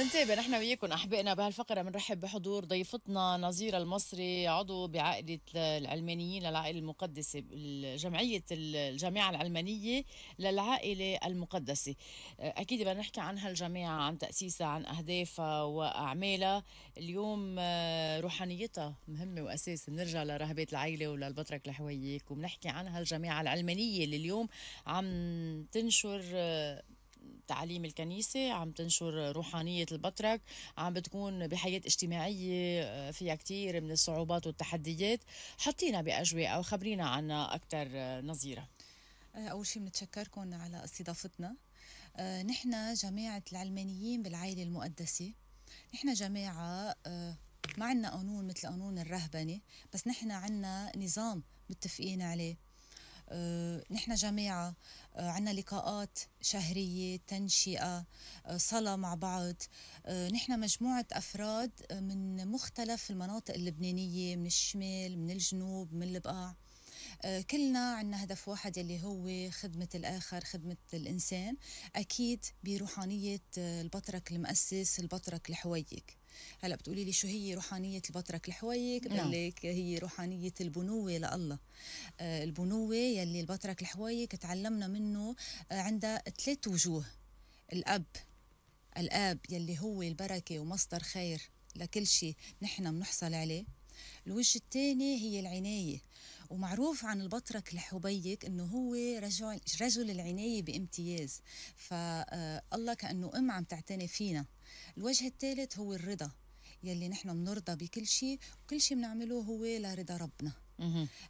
منتابع نحن وياكم احبائنا بهالفقره بنرحب بحضور ضيفتنا نظيره المصري عضو بعائله العلمانيين للعائله المقدسه جمعيه الجماعه العلمانيه للعائله المقدسه آه، اكيد بدنا نحكي عن هالجماعه عن تاسيسها عن اهدافها واعمالها اليوم آه، روحانيتها مهمه واساس بنرجع لرهبات العائله وللبطرك الحويك وبنحكي عن هالجماعه العلمانيه اللي اليوم عم تنشر آه، تعليم الكنيسة عم تنشر روحانية البطرك عم بتكون بحياة اجتماعية آه، فيها كتير من الصعوبات والتحديات حطينا بأجواء وخبرينا عنها أكثر آه، نظيرة آه، أول شيء بنتشكركم على استضافتنا نحن جماعة العلمانيين بالعائلة المقدسة نحن جماعة ما عندنا قانون مثل قانون الرهبنة بس نحن عندنا نظام متفقين عليه نحن جماعة آه، عنا لقاءات شهرية تنشئة آه، صلاة مع بعض آه، نحن مجموعة أفراد من مختلف المناطق اللبنانية من الشمال من الجنوب من البقاع كلنا عندنا هدف واحد اللي هو خدمة الآخر خدمة الإنسان أكيد بروحانية البطرك المؤسس البطرك الحويك هلا بتقولي لي شو هي روحانيه البطرك الحويك بقول نعم. لك هي روحانيه البنوه لله آه، البنوه يلي البطرك الحويك تعلمنا منه آه، عندها ثلاث وجوه الاب الاب يلي هو البركه ومصدر خير لكل شيء نحن بنحصل عليه الوجه الثاني هي العنايه ومعروف عن البطرك الحبيك انه هو رجل رجل العنايه بامتياز فالله آه، كانه ام عم تعتني فينا الوجه الثالث هو الرضا يلي نحن بنرضى بكل شيء وكل شيء بنعمله هو لرضا ربنا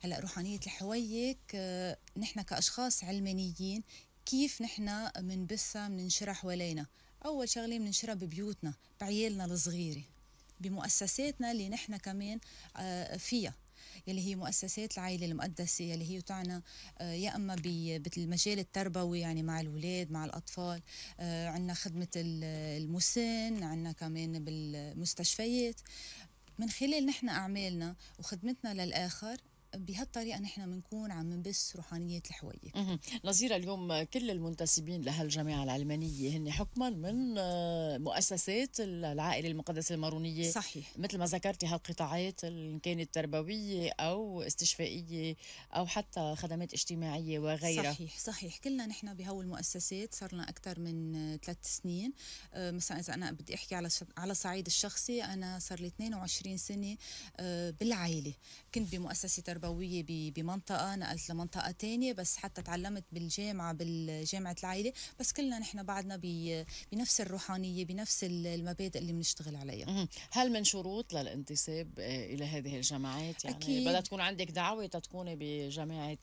هلا روحانيه الحويك آه، نحن كاشخاص علمانيين كيف نحن بنبثها بننشرها حوالينا اول شغله بننشرها ببيوتنا بعيالنا الصغيره بمؤسساتنا اللي نحن كمان آه، فيها يلي هي مؤسسات العائله المقدسه يلي هي تعنى آه، يا اما بالمجال التربوي يعني مع الاولاد مع الاطفال آه، عندنا خدمه المسن عندنا كمان بالمستشفيات من خلال نحن اعمالنا وخدمتنا للاخر بهالطريقه نحن بنكون عم نبث روحانيه الحويه نظيره اليوم كل المنتسبين لهالجماعه العلمانيه هن حكما من آه، مؤسسات العائله المقدسه المارونيه صحيح مثل ما ذكرتي هالقطاعات ان كانت تربويه او استشفائيه او حتى خدمات اجتماعيه وغيرها صحيح صحيح كلنا نحن بهول المؤسسات لنا اكثر من آه، ثلاث سنين آه، مثلا اذا انا بدي احكي على على الصعيد الشخصي انا صار لي 22 سنه بالعائله كنت بمؤسسه تربوية تربويه بمنطقه نقلت لمنطقه تانية بس حتى تعلمت بالجامعه بالجامعه العائله بس كلنا نحن بعدنا بنفس الروحانيه بنفس المبادئ اللي بنشتغل عليها هل من شروط للانتساب آه، الى هذه الجامعات يعني بدها تكون عندك دعوه تتكوني بجامعه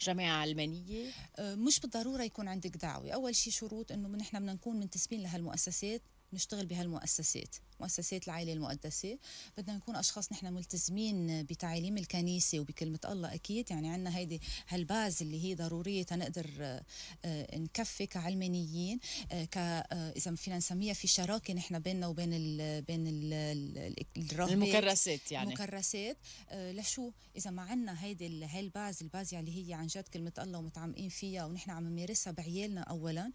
جامعه علمانيه آه، مش بالضروره يكون عندك دعوه اول شيء شروط انه نحن بدنا نكون منتسبين لهالمؤسسات بنشتغل بهالمؤسسات مؤسسات العائلة المقدسة بدنا نكون أشخاص نحن ملتزمين بتعاليم الكنيسة وبكلمة الله أكيد يعني عندنا هيدي هالباز اللي هي ضرورية تنقدر آه، آه، نكفي كعلمانيين آه، ك إذا فينا نسميها في شراكة نحن بيننا وبين ال بين الـ المكرسات يعني المكرسات لشو إذا ما عندنا هيدي هالباز الباز يعني اللي هي عن جد كلمة الله ومتعمقين فيها ونحن عم نمارسها بعيالنا أولا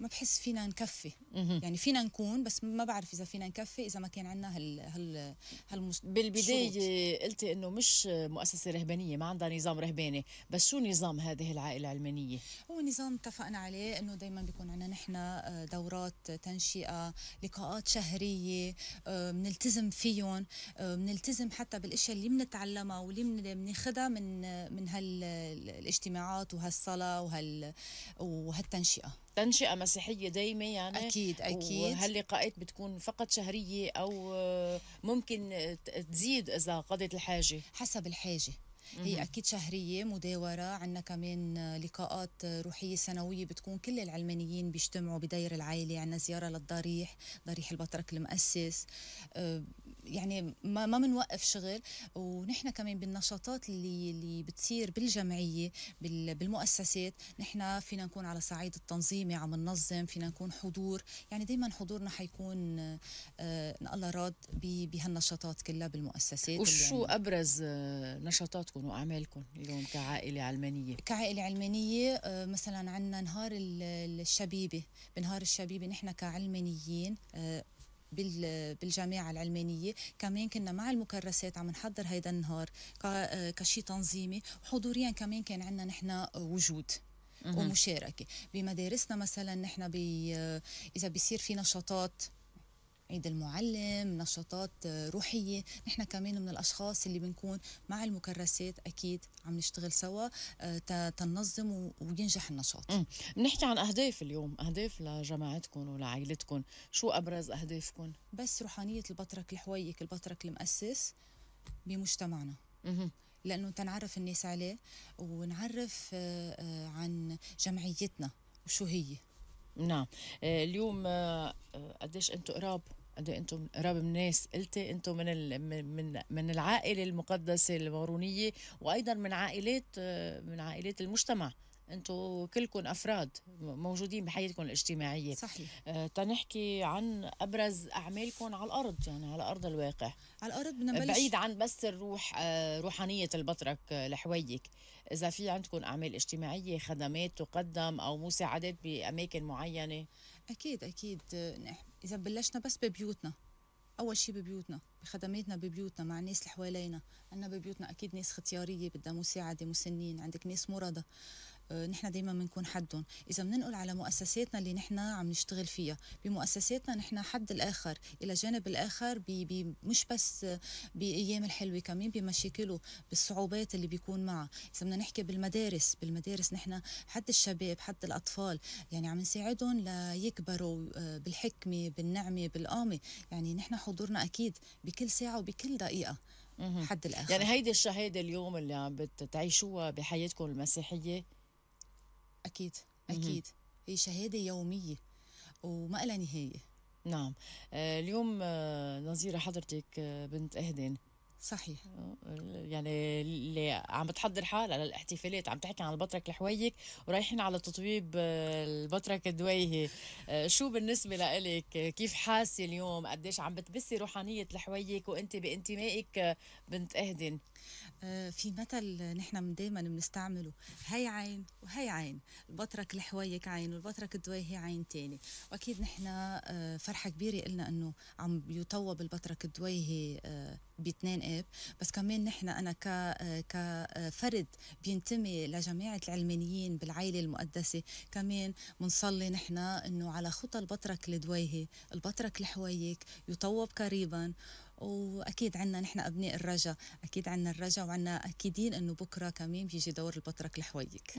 ما بحس فينا نكفي يعني فينا نكون بس ما بعرف اذا فينا نكفي اذا ما كان عندنا هال هال هالمش... بالبدايه قلتي انه مش مؤسسه رهبانيه ما عندها نظام رهباني بس شو نظام هذه العائله العلمانيه هو نظام اتفقنا عليه انه دائما بيكون عندنا نحن آه، دورات تنشئه لقاءات شهريه آه، بنلتزم فيهم آه، بنلتزم حتى بالاشياء اللي بنتعلمها واللي بناخذها من من هالاجتماعات وهالصلاه وهال وهالتنشئه تنشئه مسيحيه دايمه يعني اكيد اكيد وهاللقاءات بتكون فقط شهريه او ممكن تزيد اذا قضت الحاجه حسب الحاجه هي اكيد شهريه مداوره عندنا كمان لقاءات روحيه سنويه بتكون كل العلمانيين بيجتمعوا بدير العائله عندنا زياره للضريح ضريح البطرك المؤسس آه، يعني ما ما بنوقف شغل ونحن كمان بالنشاطات اللي اللي بتصير بالجمعيه بالمؤسسات نحن فينا نكون على صعيد التنظيمي يعني عم ننظم فينا نكون حضور يعني دائما حضورنا حيكون آه، ان الله راد بهالنشاطات كلها بالمؤسسات وشو يعني ابرز آه، نشاطاتكم واعمالكم اليوم كعائله علمانيه كعائله علمانيه آه، مثلا عندنا نهار الشبيبه بنهار الشبيبه نحن كعلمانيين بالجامعه العلمانيه كمان كنا مع المكرسات عم نحضر هيدا النهار كشي تنظيمي حضوريا كمان كان عندنا نحن وجود ومشاركه بمدارسنا مثلا نحن بي اذا بيصير في نشاطات عيد المعلم نشاطات روحية نحن كمان من الأشخاص اللي بنكون مع المكرسات أكيد عم نشتغل سوا آه، تنظم وينجح النشاط بنحكي عن أهداف اليوم أهداف لجماعتكم ولعائلتكم شو أبرز أهدافكم؟ بس روحانية البطرك الحويك البطرك المؤسس بمجتمعنا لأنه تنعرف الناس عليه ونعرف آه، آه، عن جمعيتنا وشو هي نعم اليوم قديش انتم قراب قد إيه انتم قراب من الناس قلتي انتم من ال... من من العائله المقدسه المارونيه وايضا من عائلات من عائلات المجتمع انتم كلكم افراد موجودين بحياتكم الاجتماعيه صحيح آه تنحكي عن ابرز اعمالكم على الارض يعني على ارض الواقع على الارض بدنا نبلش بعيد عن بس الروح آه روحانيه البطرك آه لحويك اذا في عندكم اعمال اجتماعيه خدمات تقدم او مساعدات باماكن معينه اكيد اكيد آه، إذا بلشنا بس ببيوتنا أول شيء ببيوتنا بخدماتنا ببيوتنا مع الناس اللي حوالينا عنا ببيوتنا أكيد ناس ختيارية بدها مساعدة مسنين عندك ناس مرضى آه، نحن دائما بنكون حدهم اذا بننقل على مؤسساتنا اللي نحن عم نشتغل فيها بمؤسساتنا نحن حد الاخر الى جانب الاخر بي بي مش بس بايام الحلوه كمان بمشاكله بالصعوبات اللي بيكون معها اذا بدنا نحكي بالمدارس بالمدارس نحن حد الشباب حد الاطفال يعني عم نساعدهم ليكبروا آه، بالحكمه بالنعمه بالقامه يعني نحن حضورنا اكيد بكل ساعه وبكل دقيقه حد الاخر يعني هيدي الشهاده اليوم اللي عم بتعيشوها بحياتكم المسيحيه اكيد اكيد هي شهاده يوميه وما لها نهايه نعم آه، اليوم آه، نظيره حضرتك آه، بنت اهدن صحيح يعني اللي عم بتحضر حالها للاحتفالات عم تحكي عن البطرك الحويك ورايحين على تطبيب البطرك الدويهي شو بالنسبه لإلك كيف حاسه اليوم قديش عم بتبسي روحانيه الحويك وانت بانتمائك بنت اهدن آه، في مثل نحن دائما بنستعمله هاي عين وهاي عين البطرك الحويك عين والبطرك الدويهي هي عين تاني واكيد نحن آه، فرحه كبيره قلنا انه عم يطوب البطرك الدويهي هي آه، باثنين اب بس كمان نحن انا ك كفرد بينتمي لجماعه العلمانيين بالعائله المقدسه كمان بنصلي نحن انه على خطى البطرك الدويهي البطرك الحويك يطوب قريبا واكيد عندنا نحن ابناء الرجا اكيد عندنا الرجا وعندنا اكيدين انه بكره كمان بيجي دور البطرك لحويك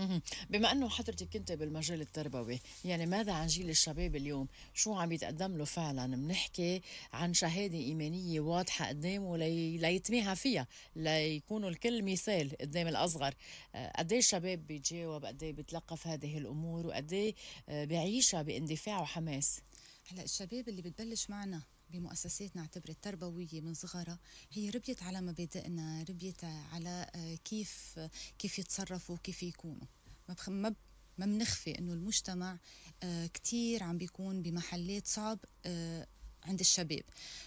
بما انه حضرتك كنت بالمجال التربوي يعني ماذا عن جيل الشباب اليوم شو عم يتقدم له فعلا بنحكي عن شهاده ايمانيه واضحه قدامه ولي... ليتميها فيها ليكونوا الكل مثال قدام الاصغر آه، قد ايه الشباب بيجاوب قد ايه بتلقف هذه الامور وقد ايه آه، بيعيشها باندفاع وحماس هلا الشباب اللي بتبلش معنا بمؤسساتنا اعتبرت تربوية من صغرها هي ربيت على مبادئنا ربيت على آه، كيف كيف يتصرفوا كيف يكونوا ما بخ... ما ما بنخفي انه المجتمع آه، كتير عم بيكون بمحلات صعب آه، عند الشباب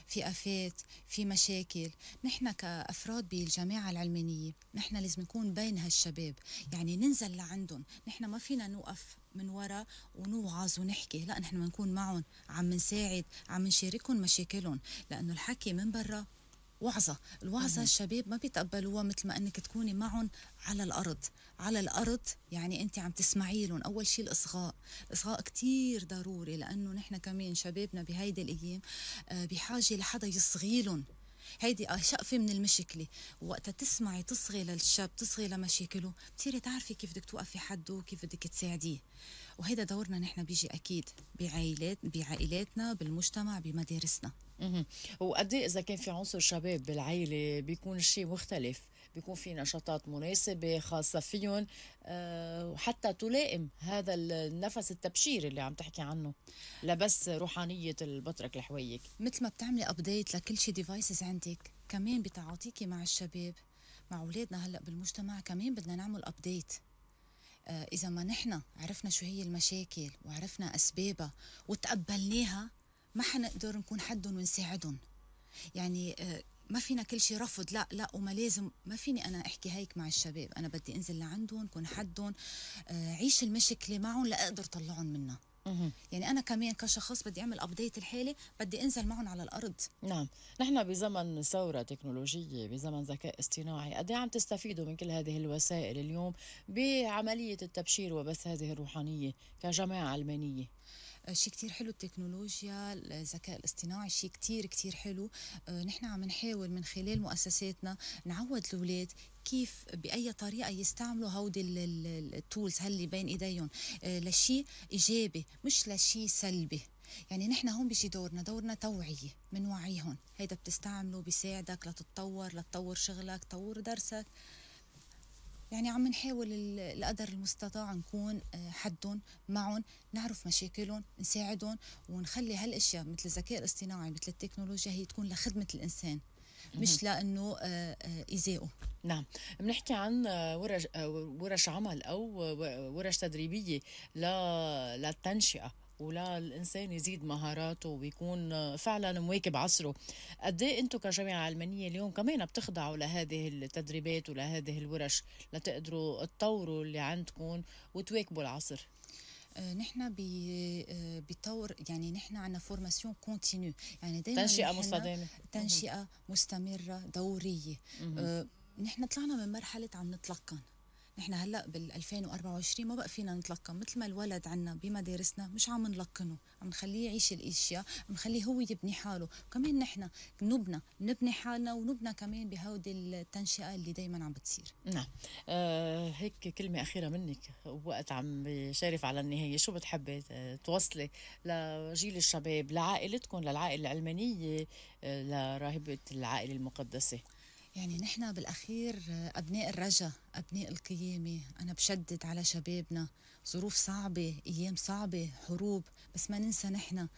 في آفات في مشاكل نحن كأفراد بالجماعة العلمانية نحن لازم نكون بين هالشباب يعني ننزل لعندهم نحن ما فينا نوقف من ورا ونوعظ ونحكي لا نحن بنكون معهم عم نساعد عم نشاركهم مشاكلهم لأنه الحكي من برا وعظه الوعظه الشباب ما بيتقبلوها مثل ما انك تكوني معهم على الارض على الارض يعني انت عم تسمعي لهم اول شيء الاصغاء الاصغاء كتير ضروري لانه نحن كمان شبابنا بهيدي الايام آه، بحاجه لحدا يصغي لهم هيدي شقفة من المشكلة وقتها تسمعي تصغي للشاب تصغي لمشاكله بتصيري تعرفي كيف بدك توقفي حده وكيف بدك تساعديه وهيدا دورنا نحن بيجي أكيد بعائلات بعائلاتنا بالمجتمع بمدارسنا وقد إيه اذا كان في عنصر شباب بالعائله بيكون الشيء مختلف بيكون في نشاطات مناسبة خاصة فيهم آه، وحتى تلائم هذا النفس التبشير اللي عم تحكي عنه لبس روحانية البطرك لحويك مثل ما بتعملي أبديت لكل شيء ديفايسز عندك كمان بتعاطيكي مع الشباب مع أولادنا هلأ بالمجتمع كمان بدنا نعمل أبديت آه، إذا ما نحن عرفنا شو هي المشاكل وعرفنا أسبابها وتقبلناها ما حنقدر نكون حدهم ونساعدهم يعني آه، ما فينا كل شيء رفض لا لا وما لازم ما فيني انا احكي هيك مع الشباب انا بدي انزل لعندهم كون حدهم آه، عيش المشكله معهم لاقدر طلعهم منها يعني انا كمان كشخص بدي اعمل ابديت الحاله بدي انزل معهم على الارض نعم نحن بزمن ثوره تكنولوجيه بزمن ذكاء اصطناعي قد عم تستفيدوا من كل هذه الوسائل اليوم بعمليه التبشير وبث هذه الروحانيه كجماعه علمانيه شيء كتير حلو التكنولوجيا الذكاء الاصطناعي شيء كتير كتير حلو آه، نحن عم نحاول من خلال مؤسساتنا نعود الأولاد كيف بأي طريقة يستعملوا هودي التولز هاللي بين إيديهم آه، لشيء إيجابي مش لشيء سلبي يعني نحن هون بيجي دورنا دورنا توعية من وعيهم هيدا بتستعمله بيساعدك لتتطور لتطور شغلك تطور درسك يعني عم نحاول القدر المستطاع نكون آه، حدهم معهم نعرف مشاكلهم نساعدهم ونخلي هالاشياء مثل الذكاء الاصطناعي مثل التكنولوجيا هي تكون لخدمه الانسان مش لانه آه، آه، ايذائه نعم بنحكي عن ورش ورش عمل او ورش تدريبيه للتنشئه ولا الانسان يزيد مهاراته ويكون آه، فعلا مواكب عصره قد ايه انتم كجامعه علمانيه اليوم كمان بتخضعوا لهذه التدريبات ولهذه الورش لتقدروا تطوروا اللي عندكم وتواكبوا العصر آه، نحن آه، بطور يعني نحن عندنا فورماسيون كونتينيو يعني دائما تنشئه مستدامه تنشئه مستمره دوريه نحن طلعنا من مرحله عم نتلقن نحن هلا بال 2024 ما بقى فينا نتلقن مثل ما الولد عنا بمدارسنا مش عم نلقنه عم نخليه يعيش الاشياء عم نخليه هو يبني حاله كمان نحن نبنى نبني حالنا ونبنى كمان بهودي التنشئه اللي دائما عم بتصير نعم آه هيك كلمه اخيره منك وقت عم بشارف على النهايه شو بتحبي آه، توصلي لجيل الشباب لعائلتكم للعائله العلمانيه آه، لراهبه العائله المقدسه يعني نحن بالأخير أبناء الرجا أبناء القيامة أنا بشدد على شبابنا ظروف صعبة أيام صعبة حروب بس ما ننسى نحن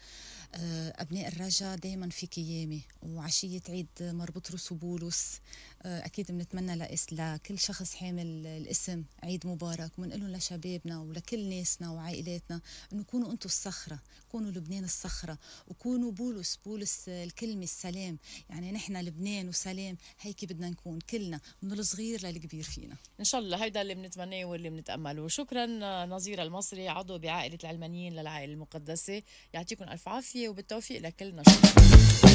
آه، أبناء الرجاء دايما في كيامة وعشية عيد مربطرس وبولس آه، أكيد بنتمنى لكل شخص حامل الاسم عيد مبارك وبنقول لشبابنا ولكل ناسنا وعائلاتنا أنه كونوا أنتم الصخرة كونوا لبنان الصخرة وكونوا بولس بولس الكلمة السلام يعني نحن لبنان وسلام هيك بدنا نكون كلنا من الصغير للكبير فينا إن شاء الله هيدا اللي بنتمناه واللي بنتأمله شكرا النظير المصري عضو بعائلة العلمانيين للعائلة المقدسة يعطيكم ألف عافية وبالتوفيق لكل نشاط